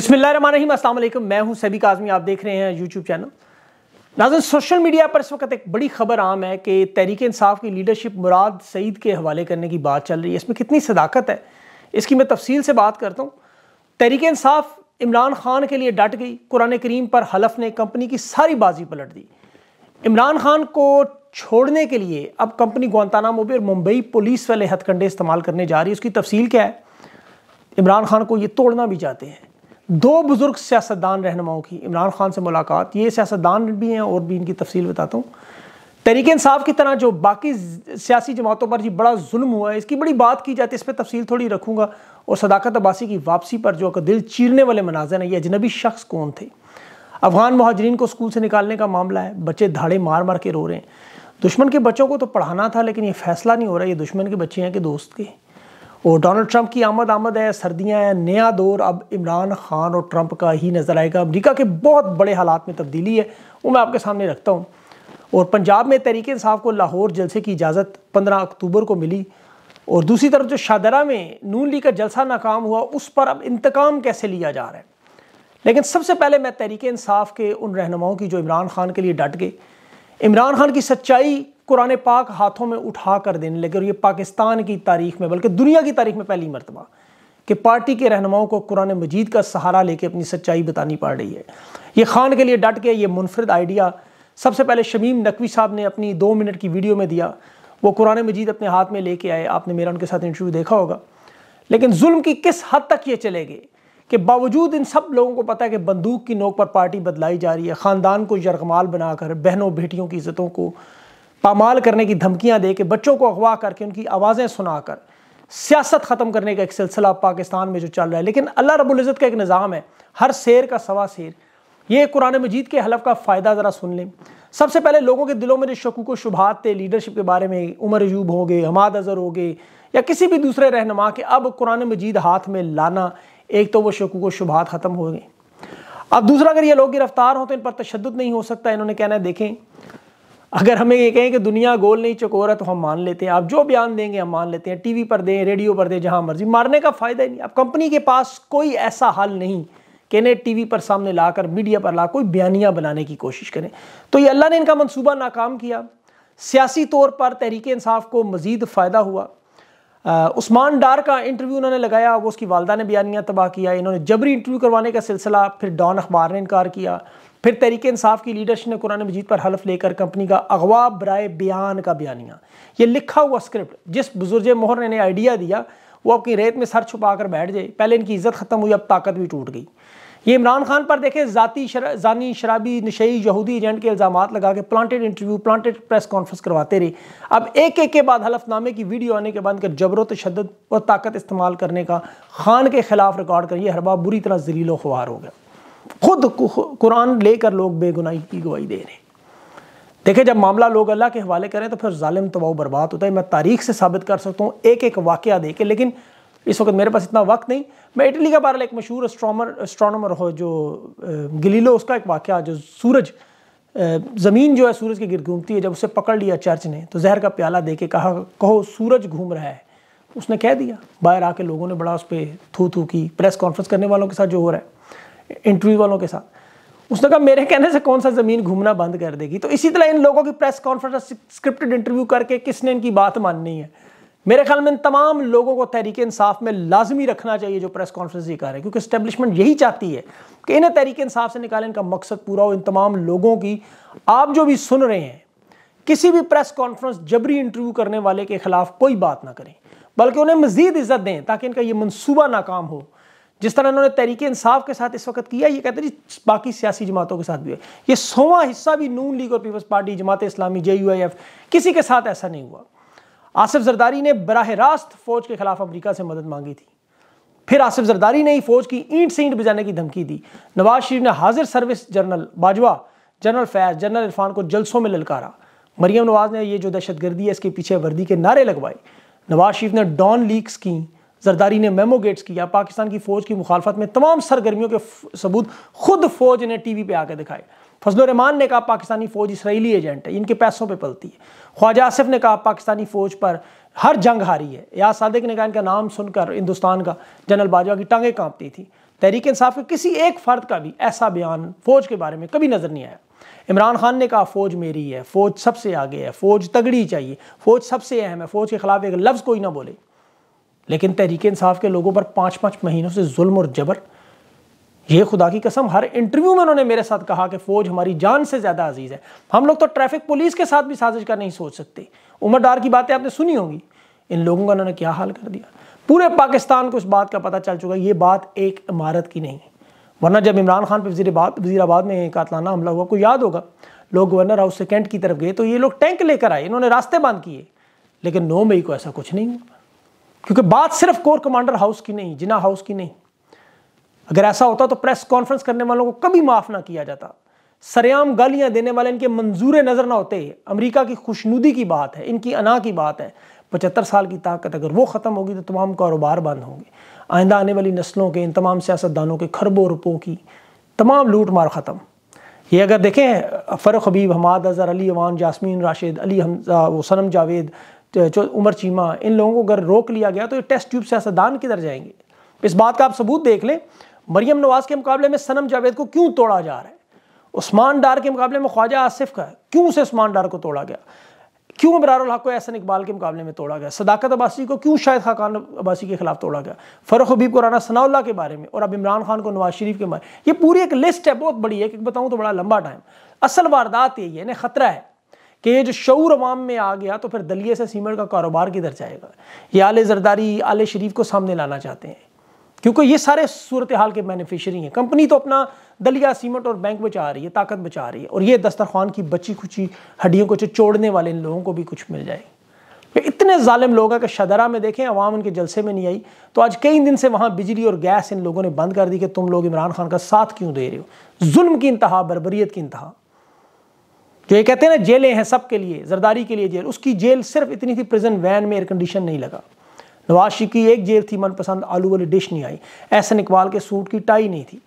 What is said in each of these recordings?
बिस्मिल्लाम असलम मैं हूं सभी काजमी आप देख रहे हैं यूट्यूब चैनल नाजन सोशल मीडिया पर इस वक्त एक बड़ी खबर आम है कि तहरीक इसाफ़ की लीडरशिप मुराद सईद के हवाले करने की बात चल रही है इसमें कितनी सदाकत है इसकी मैं तफसील से बात करता हूँ तहरीक इसाफ़ इमरान खान के लिए डट गई कुरान करीम पर हलफ ने कंपनी की सारी बाजी पलट दी इमरान खान को छोड़ने के लिए अब कंपनी मोबे और मुंबई पुलिस वाले हथकंडे इस्तेमाल करने जा रही है उसकी तफसील क्या है इमरान खान को ये तोड़ना भी चाहते हैं दो बुज़ुर्ग सियासतदान रहनुमाओं की इमरान खान से मुलाकात ये सियासतदान भी हैं और भी इनकी तफसील बताता हूँ तहरीक इंसाफ की तरह जो बाकी सियासी जमातों पर जी बड़ा जुल्म हुआ है इसकी बड़ी बात की जाती है इस पर तफसील थोड़ी रखूँगा और सदाकत अब्बासी की वापसी पर जो दिल चीरने वाले मनाजर हैं ये अजनबी शख्स कौन थे अफगान महाजरीन को स्कूल से निकालने का मामला है बच्चे धाड़े मार मार के रो रहे हैं दुश्मन के बच्चों को तो पढ़ाना था लेकिन ये फैसला नहीं हो रहा ये दुश्मन के बच्चे हैं कि दोस्त के और डोनाल्ड ट्रंप की आमद आमद है सर्दियाँ हैं नया दौर अब इमरान खान और ट्रंप का ही नज़र आएगा अमरीका के बहुत बड़े हालात में तब्दीली है वो मैं आपके सामने रखता हूँ और पंजाब में तहरीक इसाफ़ को लाहौर जलसे की इजाज़त पंद्रह अक्टूबर को मिली और दूसरी तरफ जो शाहदरा में नून ली का जलसा नाकाम हुआ उस पर अब इंतकाम कैसे लिया जा रहा है लेकिन सबसे पहले मैं तहरीक इंसाफ के उन रहनुमाओं की जो इमरान खान के लिए डट गए इमरान खान की सच्चाई कुरान पाक हाथों में उठा कर देने लगे और ये पाकिस्तान की तारीख में बल्कि दुनिया की तारीख में पहली मरतबा कि पार्टी के रहनुमाओं को कुरान मजीद का सहारा लेके अपनी सच्चाई बतानी पड़ रही है ये खान के लिए डट के ये मुनफरद आइडिया सबसे पहले शमीम नकवी साहब ने अपनी दो मिनट की वीडियो में दिया वो कुरान मजीद अपने हाथ में लेके आए आपने मेरा उनके साथ इंटरव्यू देखा होगा लेकिन जुल्म की किस हद तक ये चले गए कि बावजूद इन सब लोगों को पता है कि बंदूक की नोक पर पार्टी बदलाई जा रही है ख़ानदान को यरगमाल बनाकर बहनों बेटियों की इज़्ज़तों को पामाल करने की धमकियां दे के बच्चों को अगवा करके उनकी आवाज़ें सुनाकर सियासत ख़त्म करने का एक सिलसिला पाकिस्तान में जो चल रहा है लेकिन अल्लाह रबुल्ज़त का एक निज़ाम है हर शेर का सवा शेर ये कुरान मजीद के हलफ का फ़ायदा ज़रा सुन लें सबसे पहले लोगों के दिलों में जो शकूक शुभात थे लीडरशिप के बारे में उमर अयूब हो गए हमाद अज़र हो गए या किसी भी दूसरे रहनमा के अब कुरान मजीद हाथ में लाना एक तो वो व शुभात ख़त्म हो गए अब दूसरा अगर ये लोग गिरफ्तार हो तो इन पर तशद नहीं हो सकता इन्होंने कहना है देखें अगर हमें ये कहें कि दुनिया गोल नहीं चकोर है तो हम मान लेते हैं आप जो बयान देंगे हम मान लेते हैं टीवी पर दें रेडियो पर दें जहां मर्जी मारने का फ़ायदा ही नहीं अब कंपनी के पास कोई ऐसा हल नहीं कि इन्हें टीवी पर सामने लाकर मीडिया पर ला कोई बयानियाँ बनाने की कोशिश करें तो ये अल्लाह ने इनका मनसूबा नाकाम किया सियासी तौर पर तहरीक इंसाफ को मज़ीद फ़ायदा हुआ उस्मान डार का इंटरव्यू उन्होंने लगाया वो उसकी वालदा ने बयानियाँ तबाह किया इन्होंने जबरी इंटरव्यू करवाने का सिलसिला फिर डॉन अखबार ने इनकार किया फिर तहरीक इंसाफ की लीडरशिप ने कुरान मजीद पर हलफ लेकर कंपनी का अगवा बरए बयान का बयानिया ये लिखा हुआ स्क्रिप्ट जिस बुजुर्ग मोहर ने इन्हें आइडिया दिया वो अपनी रेत में सर छुपा कर बैठ जाए पहले इनकी इज्जत ख़त्म हुई अब ताकत भी टूट गई ये इमरान खान पर देखें ज़ाती शरा, जानी शराबी नशई यहूदी एजेंट के इल्ज़ाम लगा के planted interview planted press conference करवाते रहे अब एक एक के बाद हलफनामे की वीडियो आने के बाद कर जबरो तशद और ताकत इस्तेमाल करने का खान के खिलाफ रिकॉर्ड कर यह हरबा बुरी तरह जलीलो खुआर हो गया खुद कुरान लेकर लोग बेगुनाही की गवाही दे रहे देखे जब मामला लोग अल्लाह के हवाले करें तो फिर ालिम तबाह बर्बाद होता है मैं तारीख से साबित कर सकता हूँ एक एक वाक्य दे के लेकिन इस वक्त मेरे पास इतना वक्त नहीं मैं इटली का बारे एक मशहूर अस्ट्रामर एस्ट्रोनोमर हो जो गलीलो उसका एक वाक़ जो सूरज ज़मीन जो है सूरज के गिर घूमती है जब उसे पकड़ लिया चर्च ने तो जहर का प्याला दे के कहा कहो सूरज घूम रहा है उसने कह दिया बाहर आके लोगों ने बड़ा उस पर थू थू की प्रेस कॉन्फ्रेंस करने वालों के साथ जो हो रहा है इंटरव्यू वालों के साथ उसने कहा मेरे कहने से कौन सा ज़मीन घूमना बंद कर देगी तो इसी तरह इन लोगों की प्रेस कॉन्फ्रेंस स्क्रिप्टेड इंटरव्यू करके किसने इनकी बात माननी है मेरे ख्याल में इन तमाम लोगों को तहरीक इंसाफ में लाजमी रखना चाहिए जो प्रेस कॉन्फ्रेंस ये कर रहे हैं क्योंकि स्टैब्लिशमेंट यही चाहती है कि इन्हें तहरीक इंसाफ से निकालें इनका मकसद पूरा हो इन तमाम लोगों की आप जो भी सुन रहे हैं किसी भी प्रेस कॉन्फ्रेंस जबरी इंटरव्यू करने वाले के खिलाफ कोई बात ना करें बल्कि उन्हें मजीद इज्जत दें ताकि इनका यह मनसूबा नाकाम हो जिस तरह इन्होंने तहरीक इंसाफ के साथ इस वक्त किया ये कहते हैं जी बाकी सियासी जमातों के साथ भी है ये सोवा हिस्सा भी नून लीग और पीपल्स पार्टी जमात इस्लामी जे किसी के साथ ऐसा नहीं हुआ आसिफ जरदारी ने बरह रास्त फौज के खिलाफ अमरीका से मदद मांगी थी फिर आसिफ जरदारी ने ही फौज की ईंट से ईंट बजाने की धमकी दी नवाज शरीफ ने हाजिर service general Bajwa general Faiz general Irfan को जलसों में ललकारा मरियम नवाज ने यह जो दहशत गर्दी है इसके पीछे वर्दी के नारे लगवाए नवाज शरीफ ने डॉन लीक्स की जरदारी ने मेमो गेट्स किया पाकिस्तान की फौज की मुखालफत में तमाम सरगर्मियों के सबूत खुद फौज ने टीवी पे आकर दिखाए फजल रहमान ने कहा पाकिस्तानी फ़ौज इसराइली एजेंट है इनके पैसों पर पलती है ख्वाजा आसिफ ने कहा पाकिस्तानी फ़ौज पर हर जंग हारी है या सादिक ने कहा इनका नाम सुनकर हिंदुस्तान का जनरल बाजवा की टांगें कांपती थी तहरीक इंसाफ के किसी एक फ़र्द का भी ऐसा बयान फ़ौज के बारे में कभी नज़र नहीं आया इमरान खान ने कहा फ़ौज मेरी है फ़ौज सबसे आगे है फ़ौज तगड़ी चाहिए फ़ौज सबसे अहम है फ़ौज के ख़िलाफ़ एक लफ्ज़ कोई ना बोले लेकिन तहरीक इंसाफ के लोगों पर पाँच पाँच महीनों से जुल्म और जबर ये खुदा की कसम हर इंटरव्यू में उन्होंने मेरे साथ कहा कि फ़ौज हमारी जान से ज़्यादा अजीज़ है हम लोग तो ट्रैफिक पुलिस के साथ भी साजिश का नहीं सोच सकते उमर डार की बातें आपने सुनी होंगी इन लोगों का उन्होंने क्या हाल कर दिया पूरे पाकिस्तान को इस बात का पता चल चुका है ये बात एक इमारत की नहीं वरना जब इमरान खान पर वजीरबाद वजीराबाद में कातलाना हमला हुआ कोई याद होगा लोग गवर्नर हाउस से कैंट की तरफ गए तो ये लोग टैंक लेकर आए इन्होंने रास्ते बंद किए लेकिन नौ मई को ऐसा कुछ नहीं हुआ क्योंकि बात सिर्फ कोर कमांडर हाउस की नहीं जिना हाउस की नहीं अगर ऐसा होता तो प्रेस कॉन्फ्रेंस करने वालों को कभी माफ ना किया जाता सरेआम गालियां देने वाले इनके मंजूर नज़र ना होते अमेरिका की खुशनुदी की बात है इनकी अना की बात है पचहत्तर साल की ताकत अगर वो ख़त्म होगी तो तमाम कारोबार बंद होंगे आइंदा आने वाली नस्लों के इन तमाम सियासतदानों के खरबों रुपयों की तमाम लूट मार ख़त्म ये अगर देखें फ़रुख हबीब हमाद अज़हर अली अवान जासमीन राशिद अली हमजा वो सनम जावेद जो उमर चीमा इन लोगों को अगर रोक लिया गया तो ये टेस्ट ट्यूब सियासतदान किधर जाएंगे इस बात का आप सबूत देख लें मरियम नवाज के मुकाबले में सनम जावेद को क्यों तोड़ा जा रहा है उस्मान डार के मुकाबले में ख्वाजा आसिफ का है क्यों उसे उस्मान डार को तोड़ा गया क्यों बरारुल हक को एहसन इकबाल के मुकाबले में तोड़ा गया सदाकत अब्बासी को क्यों शायद खाकान अब्बासी के खिलाफ तोड़ा गया फ़रुख हबीब को राना सनाउल्ला के बारे में और अब इमरान खान को नवाज शरीफ के बारे में ये पूरी एक लिस्ट है बहुत बड़ी है कि बताऊँ तो बड़ा लंबा टाइम असल वारदात यही है ना ख़तरा है कि ये जो शूर अवाम में आ गया तो फिर दलिए से सीमेंट का कारोबार किधर जाएगा ये आले जरदारी आले शरीफ को सामने लाना चाहते हैं क्योंकि ये सारे सूरत हाल के बेनिफिशरी हैं कंपनी तो अपना दलिया सीमेंट और बैंक बचा रही है ताकत बचा रही है और ये दस्तरखान की बची खुची हड्डियों को चोड़ने वाले इन लोगों को भी कुछ मिल जाएगी इतने ालिम लोग हैं कि शदरा में देखें अवाम उनके जलसे में नहीं आई तो आज कई दिन से वहाँ बिजली और गैस इन लोगों ने बंद कर दी कि तुम लोग इमरान खान का साथ क्यों दे रहे हो जुल्म की इंतहा बरबरीत की इंतहा जो ये कहते हैं ना जेलें हैं सब के लिए जरदारी के लिए जेल उसकी जेल सिर्फ इतनी थी प्रिजन वैन में एयर कंडीशन नहीं लगा नवाज शरीफ की एक जेब थी मनपसंद आलू वाली डिश नहीं आई ऐसे इकबाल के सूट की टाई नहीं थी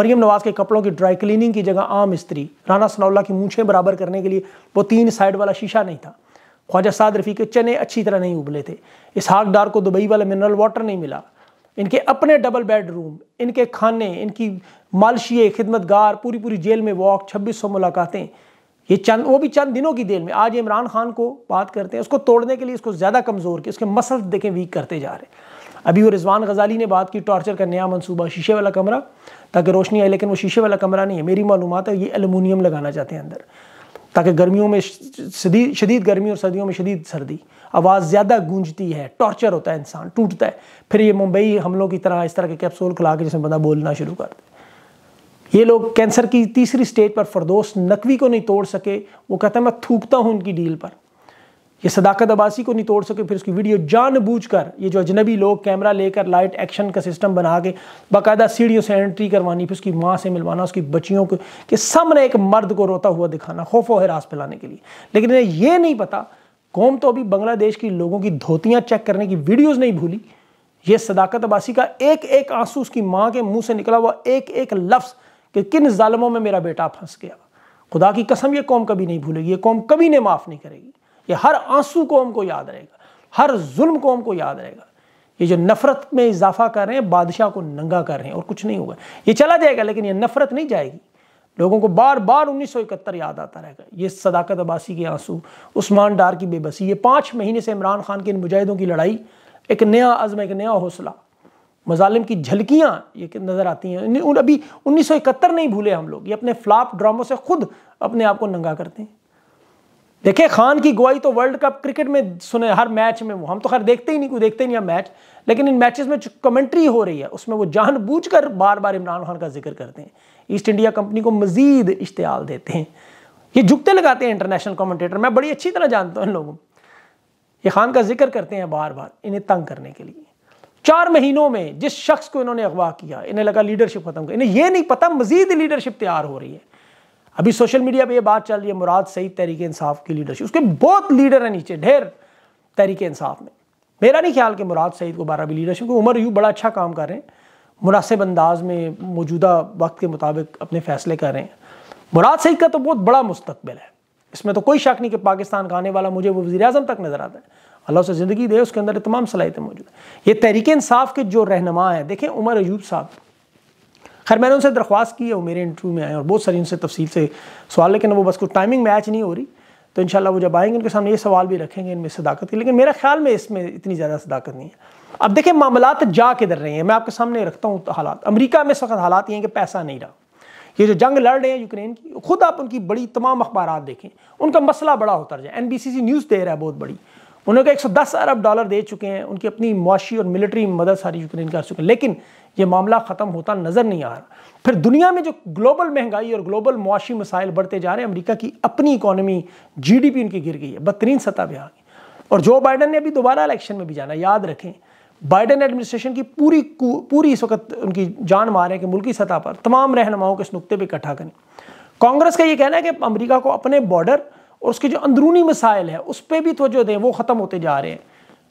मरियम नवाज के कपड़ों की ड्राई क्लीनिंग की जगह आम स्त्री राना सनाउल्ला की मूछें बराबर करने के लिए वो तीन साइड वाला शीशा नहीं था ख्वाजा साद रफ़ी के चने अच्छी तरह नहीं उबले थे इसहाक डार को दुबई वाला मिनरल वाटर नहीं मिला इनके अपने डबल बेडरूम इनके खाने इनकी मालशिए खिदमतगार पूरी पूरी जेल में वॉक छब्बीस सौ मुलाकातें ये चंद वो भी चंद दिनों की देर में आज इमरान खान को बात करते हैं उसको तोड़ने के लिए इसको ज़्यादा कमज़ोर के उसके मसल देखें वीक करते जा रहे हैं अभी वो रिजवान गजाली ने बात की टॉर्चर का नया मनसूबा शीशे वाला कमरा ताकि रोशनी आए लेकिन वो शीशे वाला कमरा नहीं है मेरी मालूम है ये एलमिनियम लगाना चाहते हैं अंदर ताकि गर्मियों में शदीद शदीद गर्मी और सर्दियों में शदीद सर्दी आवाज़ ज़्यादा गूंजती है टॉर्चर होता है इंसान टूटता है फिर ये मुंबई हमलों की तरह इस तरह के कैप्सूल खिला के जिसमें बंदा बोलना शुरू कर दे ये लोग कैंसर की तीसरी स्टेज पर फरदोस नकवी को नहीं तोड़ सके वो कहता है मैं थूकता हूँ उनकी डील पर ये सदाकत अबासी को नहीं तोड़ सके फिर उसकी वीडियो जानबूझकर ये जो अजनबी लोग कैमरा लेकर लाइट एक्शन का सिस्टम बना के बाकायदा सीढ़ियों से एंट्री करवानी फिर उसकी माँ से मिलवाना उसकी बच्चियों को के सामने एक मर्द को रोता हुआ दिखाना खौफ व हरास फैलाने के लिए लेकिन इन्हें यह नहीं पता कौम तो अभी बांग्लादेश की लोगों की धोतियाँ चेक करने की वीडियोज़ नहीं भूली ये सदाकत अबासी का एक एक आंसू उसकी माँ के मुँह से निकला हुआ एक एक लफ्ज़ कि किन जालमों में मेरा बेटा फंस गया खुदा की कसम ये कौम कभी नहीं भूलेगी ये कौम कभी ने माफ़ नहीं करेगी ये हर आंसू कौम को याद रहेगा हर जुल्म कौम को याद रहेगा ये जो नफ़रत में इजाफा कर रहे हैं बादशाह को नंगा कर रहे हैं और कुछ नहीं होगा ये चला जाएगा लेकिन ये नफ़रत नहीं जाएगी लोगों को बार बार 1971 याद आता रहेगा ये सदाकत अबासी के आंसू उस्मान डार की बेबसी ये पाँच महीने से इमरान खान के इन मुजाहिदों की लड़ाई एक नया अज़म एक नया हौसला मजालिम की झलकियाँ ये नज़र आती हैं उन अभी 1971 नहीं भूले हम लोग ये अपने फ्लाप ड्रामों से खुद अपने आप को नंगा करते हैं देखिए खान की गुआई तो वर्ल्ड कप क्रिकेट में सुने हर मैच में वो हम तो खैर देखते ही नहीं कोई देखते ही नहीं हम मैच लेकिन इन मैचेस में जो कमेंट्री हो रही है उसमें वो जानबूझकर बार बार इमरान खान का जिक्र करते हैं ईस्ट इंडिया कंपनी को मजीद इश्तियाल देते हैं ये जुगते लगाते हैं इंटरनेशनल कमेंटेटर मैं बड़ी अच्छी तरह जानता हूँ इन लोगों ये खान का जिक्र करते हैं बार बार इन्हें तंग करने के लिए चार महीनों में जिस शख्स को इन्होंने अगवा किया इन्हें लगा लीडरशिप खत्म कर इन्हें यह नहीं पता मजीद लीडरशिप तैयार हो रही है अभी सोशल मीडिया पर यह बात चल रही है मुराद सईद तरीके इंसाफ की लीडरशिप उसके बहुत लीडर हैं नीचे ढेर तरीके इंसाफ में मेरा नहीं ख्याल कि मुराद सईद को बारह भी लीडरशिप को उमर यू बड़ा अच्छा काम कर रहे हैं मुनासिब अंदाज में मौजूदा वक्त के मुताबिक अपने फैसले कर रहे हैं मुराद सईद का तो बहुत बड़ा मुस्तबिल है इसमें तो कोई शक नहीं कि पाकिस्तान का आने वाला मुझे वो वजी अजम तक नज़र आता है अल्लाह से ज़िंदगी दे उसके अंदर तमाम सलाहियतें मौजूद हैं ये तहरीक इंसाफ के जो रहनमा हैं देखें उमर अयूब साहब खैर मैंने उनसे दरख्वास्त की है वो मेरे इंटरव्यू में आए और बहुत सारी उनसे तफसील से सवाल लेकिन वो बस कुछ टाइमिंग मैच नहीं हो रही तो इन वो जब आएंगे उनके सामने ये सवाल भी रखेंगे इनमें सदाकत की लेकिन मेरे ख्याल में इसमें इतनी ज़्यादा सदाकत नहीं है अब देखें मामला जा किधर रहे हैं मैं आपके सामने रखता हूँ तो हालात अमरीका में इस वक्त हालात ये हैं कि पैसा नहीं रहा ये जो जंग लड़ रहे हैं यूक्रेन की खुद आप उनकी बड़ी तमाम अखबार देखें उनका मसला बड़ा होता रहा एन बी सी न्यूज़ दे रहा है बहुत बड़ी उन्होंने लोग 110 अरब डॉलर दे चुके हैं उनकी अपनी मुआशी और मिलिट्री मदद सारी यूक्रेन कर चुके हैं लेकिन ये मामला ख़त्म होता नज़र नहीं आ रहा फिर दुनिया में जो ग्लोबल महंगाई और ग्लोबल मुआशी मसाइल बढ़ते जा रहे हैं अमेरिका की अपनी इकोनॉमी जीडीपी उनकी गिर गई है बदतरीन सतह पर आ गई और जो बाइडन ने अभी दोबारा इलेक्शन में भी जाना याद रखें बाइडन एडमिनिस्ट्रेशन की पूरी पूरी इस वक्त उनकी जान मार है कि मुल्की सतह पर तमाम रहनुमाओं के इस नुकते पर इकट्ठा करें कांग्रेस का ये कहना है कि अमरीका को अपने बॉर्डर और उसके जो अंदरूनी मसाइल है उस पर भी तोजो दें वो ख़त्म होते जा रहे हैं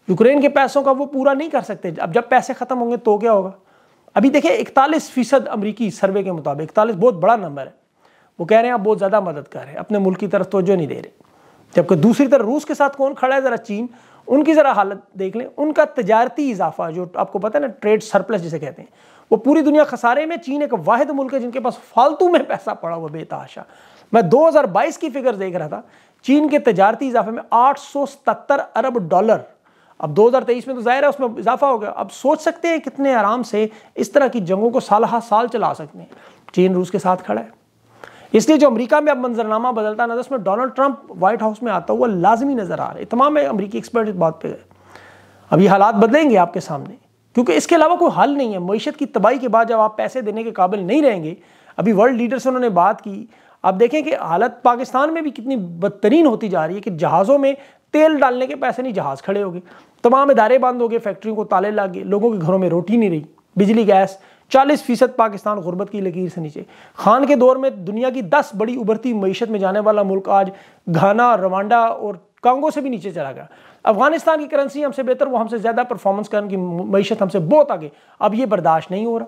यूक्रेन के पैसों का वो पूरा नहीं कर सकते अब जब पैसे ख़त्म होंगे तो क्या होगा अभी देखिए इकतालीस फीसद अमरीकी सर्वे के मुताबिक इकतालीस बहुत बड़ा नंबर है वो कह रहे हैं आप बहुत ज़्यादा मदद कर रहे हैं अपने मुल्क की तरफ तोजो नहीं दे रहे जबकि दूसरी तरफ रूस के साथ कौन खड़ा है ज़रा चीन उनकी ज़रा हालत देख लें उनका तजारती इजाफा जो आपको पता है ना ट्रेड सरप्लस जिसे कहते हैं वो पूरी दुनिया खसारे में चीन एक वाद मुल्क है जिनके पास फालतू में पैसा पड़ा हुआ बेताशा मैं 2022 की फिगर देख रहा था चीन के तजारती इजाफे में 877 अरब डॉलर अब 2023 में तो जाहिर है उसमें इजाफा हो गया अब सोच सकते हैं कितने आराम से इस तरह की जंगों को साल साल चला सकते हैं चीन रूस के साथ खड़ा है इसलिए जो अमेरिका में अब मंजरनामा बदलता नजर उसमें डोनाल्ड ट्रंप व्हाइट हाउस में आता हुआ लाजमी नजर आ रहा है तमाम अमरीकी एक्सपर्ट इस बात पर गए अब ये हालात बदलेंगे आपके सामने क्योंकि इसके अलावा कोई हल नहीं है मीशत की तबाही के बाद जब आप पैसे देने के काबिल नहीं रहेंगे अभी वर्ल्ड लीडर से उन्होंने बात की अब देखें कि हालत पाकिस्तान में भी कितनी बदतरीन होती जा रही है कि जहाज़ों में तेल डालने के पैसे नहीं जहाज़ खड़े हो गए तमाम इदारे बंद हो गए फैक्ट्रियों को ताले लग गए लोगों के घरों में रोटी नहीं रही बिजली गैस 40 फीसद पाकिस्तान गुर्बत की लकीर से नीचे खान के दौर में दुनिया की 10 बड़ी उभरती मीशत में जाने वाला मुल्क आज घाना रवांडा और कांगो से भी नीचे चला गया अफगानिस्तान की करेंसी हमसे बेहतर वो हमसे ज़्यादा परफॉर्मेंस करने की मीशत हमसे बहुत आगे अब ये बर्दाश्त नहीं हो रहा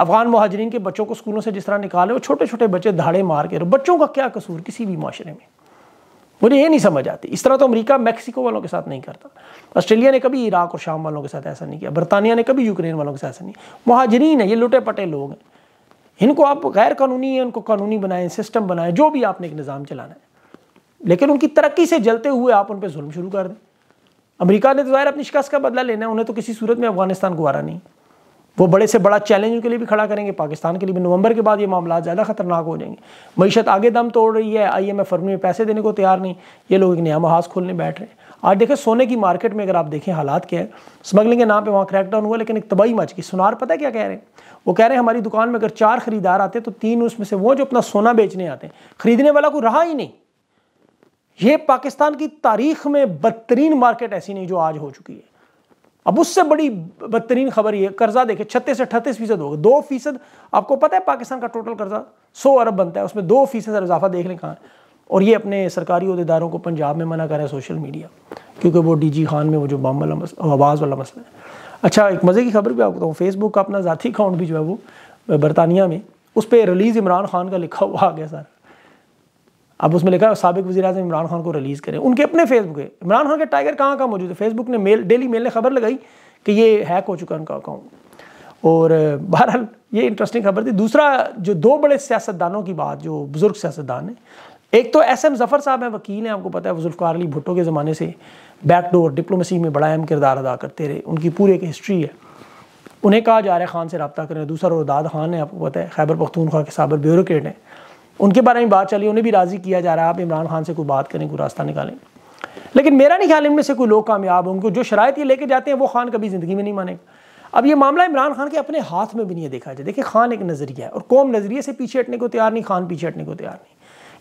अफगान महाजरीन के बच्चों को स्कूलों से जिस तरह निकाले वो छोटे छोटे बच्चे धाड़े मार के बच्चों का क्या कसूर किसी भी माशरे में मुझे ये नहीं समझ आती इस तरह तो अमेरिका मैक्सिको वालों के साथ नहीं करता ऑस्ट्रेलिया ने कभी इराक और शाम वालों के साथ ऐसा नहीं किया बरतानिया ने कभी यूक्रेन वालों के साथ ऐसा नहीं महाजरीन है ये लुटे पटे लोग हैं इनको आप गैर कानूनी है उनको कानूनी बनाएं सिस्टम बनाएं जो भी आपने एक निज़ाम चलाना है लेकिन उनकी तरक्की से जलते हुए आप उन पर जुल्म शुरू कर दें अमरीका ने तो ज़ाहिर अपनी शिकस्त का बदला लेना है उन्हें तो किसी सूरत में अफगानिस्तान गुवारा नहीं वो बड़े से बड़ा चैलेंज उनके लिए भी खड़ा करेंगे पाकिस्तान के लिए भी नवंबर के बाद ये मामला ज़्यादा खतरनाक हो जाएंगे मीशत आगे दम तोड़ रही है आई एम एफ फरवरी में पैसे देने को तैयार नहीं ये लोग एक नया महाज खोलने बैठ रहे हैं आज देखें सोने की मार्केट में अगर आप देखें हालात क्या है स्मगलिंग के नाम पर वहाँ क्रैकडाउन हुआ लेकिन एक तबाही मच गई सुनार पता है क्या कह रहे हैं वो कह रहे हैं हमारी दुकान में अगर चार खरीदार आते तो तीन उसमें से वो जो अपना सोना बेचने आते हैं खरीदने वाला को रहा ही नहीं ये पाकिस्तान की तारीख में बदतरीन मार्केट ऐसी नहीं जो आज हो चुकी है अब उससे बड़ी बदतरीन खबर ये कर्जा देखे छत्तीस से अठतीस फीसद गए दो फीसद आपको पता है पाकिस्तान का टोटल कर्जा सौ अरब बनता है उसमें दो फीसद इजाफा देख लें कहाँ है और ये अपने सरकारी अहदेदारों को पंजाब में मना कर रहे हैं सोशल मीडिया क्योंकि वो डी जी खान में वो जो बम वाला आवाज़ वाला मसला है अच्छा एक मज़े की खबर भी आपको बताऊँ फेसबुक का अपना ज़ाती अकाउंट भी जो है वो बरतानिया में उस पर रिलीज़ इमरान खान का लिखा हुआ आ गया सर अब उसमें लिखा सबक वजी अजम इमरान खान को रिलीज़ करें उनके अपने फेसबुक है इमरान खान के टाइगर कहाँ कहाँ मौजूद है फेसबुक ने मेल डेली मेल ने खबर लगाई कि ये हैक हो चुका है उनका अकाउंट और बहरहाल ये इंटरेस्टिंग खबर थी दूसरा जो दो बड़े सियासतदानों की बात जो बुज़ुर्ग सियासतदान हैं एक तो एस एम जफ़र साहब हैं वकील हैं आपको पता है जुल्फ़ार अली भुट्टो के ज़माने से बैकडोर डिप्लोमेसी में बड़ा अहम किरदार अदा करते रहे उनकी पूरी एक हिस्ट्री है उन्हें कहा जा रहा है खान से रबता करें दूसरा रोदाद खान है आपको पता है खैबर पख्तूनख्वा के साबर ब्यूरोट हैं उनके बारे में बात चली उन्हें भी राज़ी किया जा रहा है आप इमरान खान से कोई बात करें कोई रास्ता निकालें लेकिन मेरा नहीं ख्याल इनमें से कोई लोग कामयाब होंगे जो शराय ये लेके जाते हैं वो खान कभी ज़िंदगी में नहीं मानेगा अब ये मामला इमरान खान के अपने हाथ में भी नहीं है देखा जाए देखिए खान एक नज़रिया है और कौम नज़रिए से पीछे हटने को तैयार नहीं खान पीछे हटने को तैयार नहीं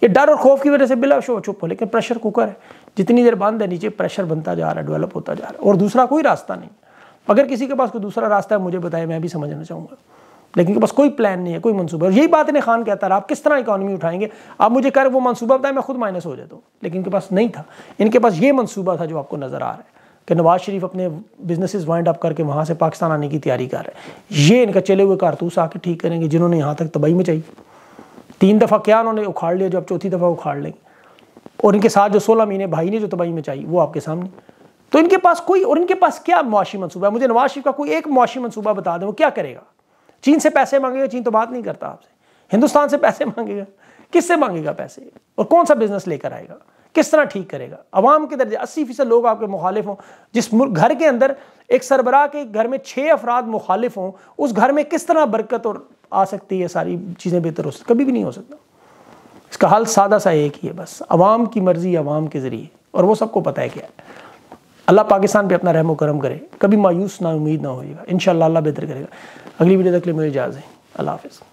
ये डर और खौफ की वजह से बिला शो चुप हो लेकिन प्रेशर कुकर है जितनी देर बंद है नीचे प्रेशर बनता जा रहा है डेवलप होता जा रहा है और दूसरा कोई रास्ता नहीं अगर किसी के पास कोई दूसरा रास्ता है मुझे बताए मैं भी समझना चाहूँगा लेकिन बस पास कोई प्लान नहीं है कोई मनसूबा और यही बात ने खान कहता रहा आप किस तरह इकानमी उठाएंगे आप मुझे कह रहे वो मनसूबा बताएं मैं खुद माइनस हो जाता हूँ लेकिन इनके पास नहीं था इनके पास ये मनसूबा था जो आपको नज़र आ रहा है कि नवाज शरीफ अपने बिजनेसेस वाइंड अप करके वहाँ से पाकिस्तान आने की तैयारी कर रहे हैं ये इनका चले हुए कारतूस आके ठीक करेंगे जिन्होंने यहाँ तक तबाही मचाई तीन दफ़ा क्या उन्होंने उखाड़ लिया जो आप चौथी दफ़ा उखाड़ लेंगे और इनके साथ जो सोलह महीने भाई ने जो तबाही मचाई वो आपके सामने तो इनके पास कोई और इनके पास क्या मुआशी मनसूबा है मुझे नवाज शरीफ का कोई एक मुआशी मनसूबा बता दें वो क्या करेगा चीन से पैसे मांगेगा चीन तो बात नहीं करता आपसे हिंदुस्तान से पैसे मांगेगा किससे मांगेगा पैसे और कौन सा बिजनेस लेकर आएगा किस तरह ठीक करेगा अवाम के दर्जे अस्सी फीसद लोग आपके मुखालिफ हों जिस घर के अंदर एक सरबराह के घर में छः अफराद मुखालिफ हों उस घर में किस तरह बरकत और आ सकती है सारी चीज़ें बेहतर हो सकती कभी भी नहीं हो सकता इसका हल सादा सा एक ही है बस अवाम की मर्ज़ी अवाम के ज़रिए और वो सबको पता है क्या है अल्लाह पाकिस्तान पे अपना रहम करम करे कभी मायूस ना उम्मीद ना होगा इन अल्लाह बेहतर करेगा अगली वीडियो तक लिए मुझे इजाज़ है अल्लाह हाफिज़